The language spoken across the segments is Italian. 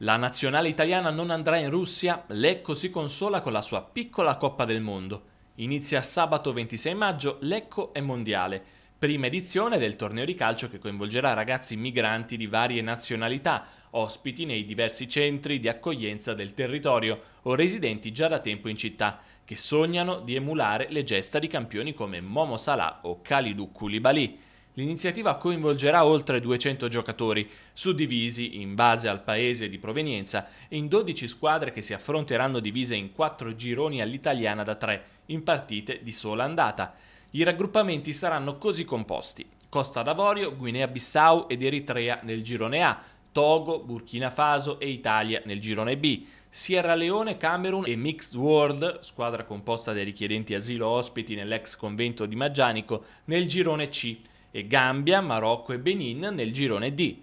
La nazionale italiana non andrà in Russia, Lecco si consola con la sua piccola Coppa del Mondo. Inizia sabato 26 maggio, Lecco è mondiale, prima edizione del torneo di calcio che coinvolgerà ragazzi migranti di varie nazionalità, ospiti nei diversi centri di accoglienza del territorio o residenti già da tempo in città, che sognano di emulare le gesta di campioni come Momo Salah o Kalidou Koulibaly. L'iniziativa coinvolgerà oltre 200 giocatori, suddivisi in base al paese di provenienza in 12 squadre che si affronteranno divise in 4 gironi all'italiana da 3, in partite di sola andata. I raggruppamenti saranno così composti. Costa d'Avorio, Guinea-Bissau ed Eritrea nel girone A, Togo, Burkina Faso e Italia nel girone B, Sierra Leone, Camerun e Mixed World, squadra composta dai richiedenti asilo ospiti nell'ex convento di Maggianico, nel girone C e Gambia, Marocco e Benin nel girone D.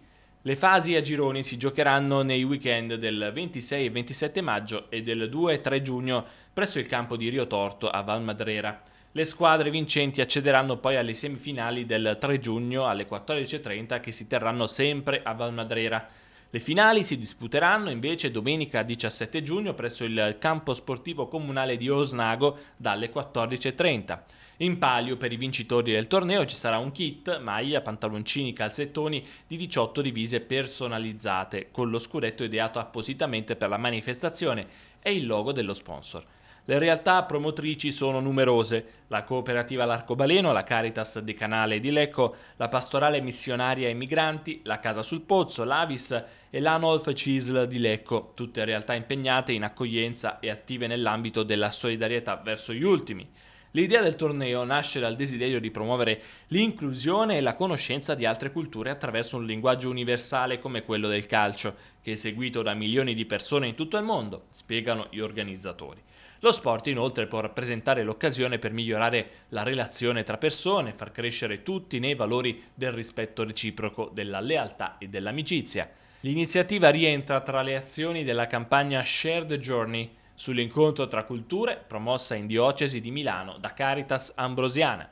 Le fasi a gironi si giocheranno nei weekend del 26 e 27 maggio e del 2 e 3 giugno presso il campo di Rio Torto a Val Madrera. Le squadre vincenti accederanno poi alle semifinali del 3 giugno alle 14.30 che si terranno sempre a Val Madrera. Le finali si disputeranno invece domenica 17 giugno presso il campo sportivo comunale di Osnago dalle 14.30. In palio per i vincitori del torneo ci sarà un kit, maglia, pantaloncini, calzettoni di 18 divise personalizzate con lo scudetto ideato appositamente per la manifestazione e il logo dello sponsor. Le realtà promotrici sono numerose, la cooperativa L'Arcobaleno, la Caritas Decanale di Lecco, la Pastorale Missionaria ai Migranti, la Casa sul Pozzo, l'Avis e l'Anolf Cisl di Lecco, tutte realtà impegnate in accoglienza e attive nell'ambito della solidarietà verso gli ultimi. L'idea del torneo nasce dal desiderio di promuovere l'inclusione e la conoscenza di altre culture attraverso un linguaggio universale come quello del calcio, che è seguito da milioni di persone in tutto il mondo, spiegano gli organizzatori. Lo sport inoltre può rappresentare l'occasione per migliorare la relazione tra persone, far crescere tutti nei valori del rispetto reciproco, della lealtà e dell'amicizia. L'iniziativa rientra tra le azioni della campagna Shared Journey, sull'incontro tra culture promossa in Diocesi di Milano da Caritas Ambrosiana.